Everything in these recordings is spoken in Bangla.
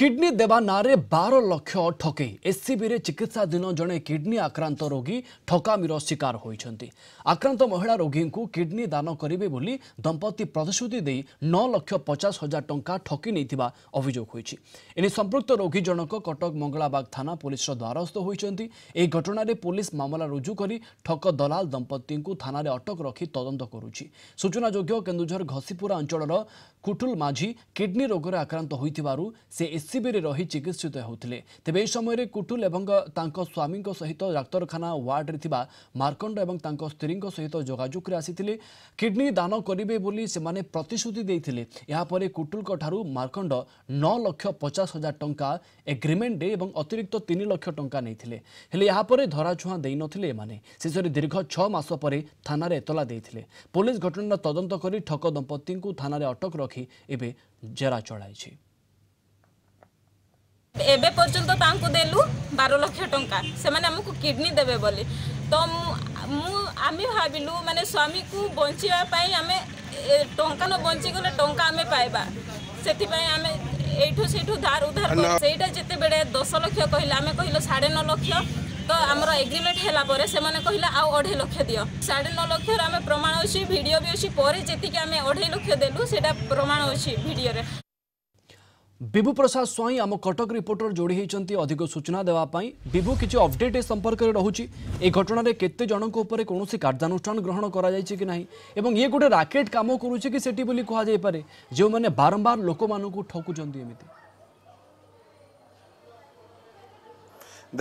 କିଡ୍ନୀ ଦେବା ନାଁରେ ବାର ଲକ୍ଷ ଠକେଇ ଏସ୍ସିବିରେ ଚିକିତ୍ସାଧୀନ ଜଣେ କିଡ୍ନୀ ଆକ୍ରାନ୍ତ ରୋଗୀ ଠକାମିର ଶିକାର ହୋଇଛନ୍ତି ଆକ୍ରାନ୍ତ ମହିଳା ରୋଗୀଙ୍କୁ କିଡ୍ନୀ ଦାନ କରିବେ ବୋଲି ଦମ୍ପତି ପ୍ରତିଶ୍ରୁତି ଦେଇ ନଅ ଲକ୍ଷ ପଚାଶ ହଜାର ଟଙ୍କା ଠକି ନେଇଥିବା ଅଭିଯୋଗ ହୋଇଛି ଏଣେ ସମ୍ପୃକ୍ତ ରୋଗୀ ଜଣକ କଟକ ମଙ୍ଗଳାବାଗ ଥାନା ପୋଲିସର ଦ୍ୱାରସ୍ଥ ହୋଇଛନ୍ତି ଏହି ଘଟଣାରେ ପୋଲିସ ମାମଲା ରୁଜୁ କରି ଠକ ଦଲାଲ ଦମ୍ପତିଙ୍କୁ ଥାନାରେ ଅଟକ ରଖି ତଦନ୍ତ କରୁଛି ସୂଚନାଯୋଗ୍ୟ କେନ୍ଦୁଝର ଘସିପୁରା ଅଞ୍ଚଳର କୁଟୁଲ ମାଝୀ କିଡ୍ନୀ ରୋଗରେ ଆକ୍ରାନ୍ତ ହୋଇଥିବାରୁ ସେ ଏସ୍ସିବିରେ ରହି ଚିକିତ୍ସିତ ହେଉଥିଲେ ତେବେ ଏହି ସମୟରେ କୁଟୁଲ ଏବଂ ତାଙ୍କ ସ୍ୱାମୀଙ୍କ ସହିତ ଡାକ୍ତରଖାନା ୱାର୍ଡରେ ଥିବା ମାର୍କଣ୍ଡ ଏବଂ ତାଙ୍କ ସ୍ତ୍ରୀଙ୍କ ସହିତ ଯୋଗାଯୋଗରେ ଆସିଥିଲେ କିଡ଼ନୀ ଦାନ କରିବେ ବୋଲି ସେମାନେ ପ୍ରତିଶ୍ରୁତି ଦେଇଥିଲେ ଏହାପରେ କୁଟୁଲଙ୍କଠାରୁ ମାର୍କଣ୍ଡ ନଅ ଲକ୍ଷ ପଚାଶ ହଜାର ଟଙ୍କା ଏଗ୍ରିମେଣ୍ଟରେ ଏବଂ ଅତିରିକ୍ତ ତିନି ଲକ୍ଷ ଟଙ୍କା ନେଇଥିଲେ ହେଲେ ଏହାପରେ ଧରାଛୁଆଁ ଦେଇନଥିଲେ ଏମାନେ ଶେଷରେ ଦୀର୍ଘ ଛଅ ମାସ ପରେ ଥାନାରେ ଏତଲା ଦେଇଥିଲେ ପୋଲିସ ଘଟଣାର ତଦନ୍ତ କରି ଠକ ଦମ୍ପତିଙ୍କୁ ଥାନାରେ ଅଟକ ରଖି ଏବେ ଜେରା ଚଳାଇଛି এবে পর্যন্ত তাঁকু দেলু বার লক্ষ টঙ্কা সে আমি কিডনি দেবে বলে তো আমি ভাবিলু মানে স্বামী কু বঞ্চা আমি টঙ্কা ন বঞ্চি গেলে টঙ্কা আমি পাইবা সেই আমি এইটু সেইটু ধার উধার সেইটা বেড়ে দশ লক্ষ কহিল আমি কহিল সাড়ে ন লক্ষ তো আমার এগ্রিমেন্ট হল পরে সে কহিলা আউ অঢাই লক্ষ দিও সাড়ে ন লক্ষর আমি প্রমাণ অছি ভিডিও বি অছি পরে যেতিকি আমি অঢাই লক্ষ দেলু সেটা প্রমাণ অছি ভিডিওরে विभु प्रसाद स्वाई आम कटक रिपोर्टर जोड़ी होती अधिक सूचना देवाई विभु किसी अपडेट संपर्क में रोचे ये घटन केत कौन कार्यानुषान ग्रहण कर कि ना ये गोटे राकेट कम करुचे कि जो मैंने बारंबार लोक मान ठकुं एमती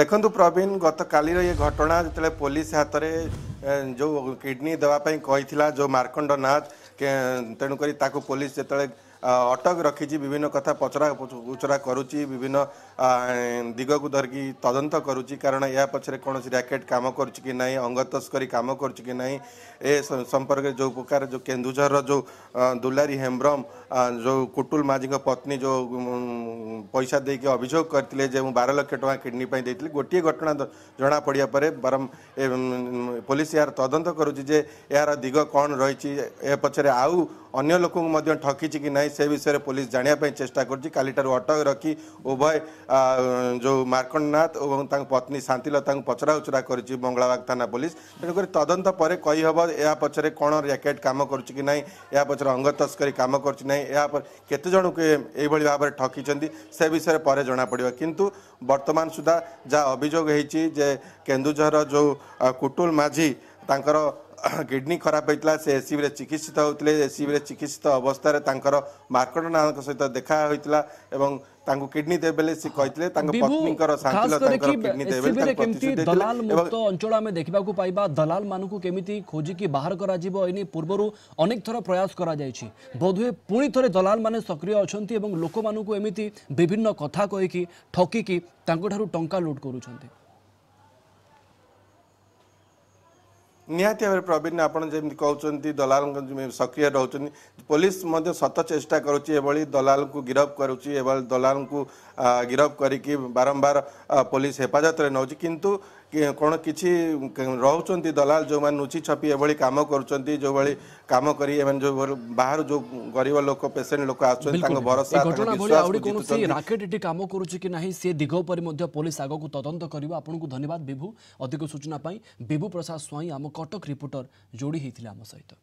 देखु प्रवीण गत कालीर ये घटना जो पुलिस हाथ में जो किडनी देवाई कही जो मार्कंड नाथ तेणुक पुलिस जो अटक रखी विभिन्न कथ पचरा उचरा कर विभिन्न दिगक धरिकी तदंत करुच्ची कारण यह पचर कौन रैकेट कम कर तस्करी कम कर संपर्क जो प्रकार जो केन्दूर जो दुलारी हेम्रम जो कुटुल माझी पत्नी जो पैसा दे कि अभोग करते बार लक्ष टा किडनी दे गोटे घटना जना पड़ा पर बरम पुलिस यार तदंत करुच्ची दिग कौन रही पचर आउ अगर ठकी कि नहीं সে বিষয়ে পুলিশ জাঁয়া চেষ্টা করছে কালিঠার অটক রক্ষি উভয় যে মার্কণ্ডনাথ এবং তাঁর পত্নী শান্তিলতা পচরা উচরা করেছে মঙ্গলাবাগ থানা পুলিশ তেমনি তদন্ত পরে কইহব এ পছরে কোণ র্যাকেট কাম করছে কি না এ পছরে অঙ্গ তস্করি কাম করছে না এ কেতজণকে এইভাবে ভাবে ঠকিছেন সে বিষয়ে পরে জনাপড়ব কিন্তু বর্তমান সুদ্ধা যা অভিযোগ হয়েছি যে কেন্দুঝর যে কুটুল মাঝি ତାଙ୍କର କିଡ଼ନୀ ଖରାପ ହୋଇଥିଲା ସେ ଏସ୍ସିବିରେ ଚିକିତ୍ସିତ ହେଉଥିଲେ ଏସ୍ସିବିରେ ଚିକିତ୍ସିତ ଅବସ୍ଥାରେ ତାଙ୍କର ମାର୍କଣ୍ଡ ନାୟକଙ୍କ ସହିତ ଦେଖା ହୋଇଥିଲା ଏବଂ ତାଙ୍କୁ କିଡନୀ ଦେବେ ବୋଲି ସେ କହିଥିଲେ ତାଙ୍କ ପତ୍ନୀଙ୍କର ଶାନ୍ତିଲ ତାଙ୍କର କିଡନୀ ଦେବେ ବୋଲି ତାଙ୍କ ପ୍ରତିଶ୍ରୁତି ଦେଇଥିଲେ ଏବଂ ଅଞ୍ଚଳ ଆମେ ଦେଖିବାକୁ ପାଇବା ଦଲାଲ ମାନଙ୍କୁ କେମିତି ଖୋଜିକି ବାହାର କରାଯିବ ଏନି ପୂର୍ବରୁ ଅନେକ ଥର ପ୍ରୟାସ କରାଯାଇଛି ବୋଧହୁଏ ପୁଣି ଥରେ ଦଲାଲ ମାନେ ସକ୍ରିୟ ଅଛନ୍ତି ଏବଂ ଲୋକମାନଙ୍କୁ ଏମିତି ବିଭିନ୍ନ କଥା କହିକି ଠକିକି ତାଙ୍କଠାରୁ ଟଙ୍କା ଲୁଟ୍ କରୁଛନ୍ତି ନିହାତି ଭାବରେ ପ୍ରବୀଣ ଆପଣ ଯେମିତି କହୁଛନ୍ତି ଦଲାଲଙ୍କ ସକ୍ରିୟ ରହୁଛନ୍ତି ପୋଲିସ ମଧ୍ୟ ସତ ଚେଷ୍ଟା କରୁଛି ଏଭଳି ଦଲାଲଙ୍କୁ ଗିରଫ କରୁଛି ଏଭଳି ଦଲାଲଙ୍କୁ ଗିରଫ କରିକି ବାରମ୍ବାର ପୋଲିସ ହେଫାଜତରେ ନେଉଛି କିନ୍ତୁ কোণ কিছু রুচান দলাল যে লুচি ছপি এভাবে কাম করছেন যেভাবে কাম করে এমন বাহার যে গরিব লোক পেসেন্ট লোক আসছেন তাঙ্ক ভরসা ঘটনা ভଳି আউরি কোনসি রাকেট এটি কাম করুচি কি নাহি সে দিগ উপরে মধ্য পুলিশ আগকু তদন্ত করিব আপনাকু ধন্যবাদ বিভু অধিক সূচনা পাই বিভু প্রসাদ স্বাইঁ আম কটক রিপোর্টর যোড়ি হয়েছিল আম সহিত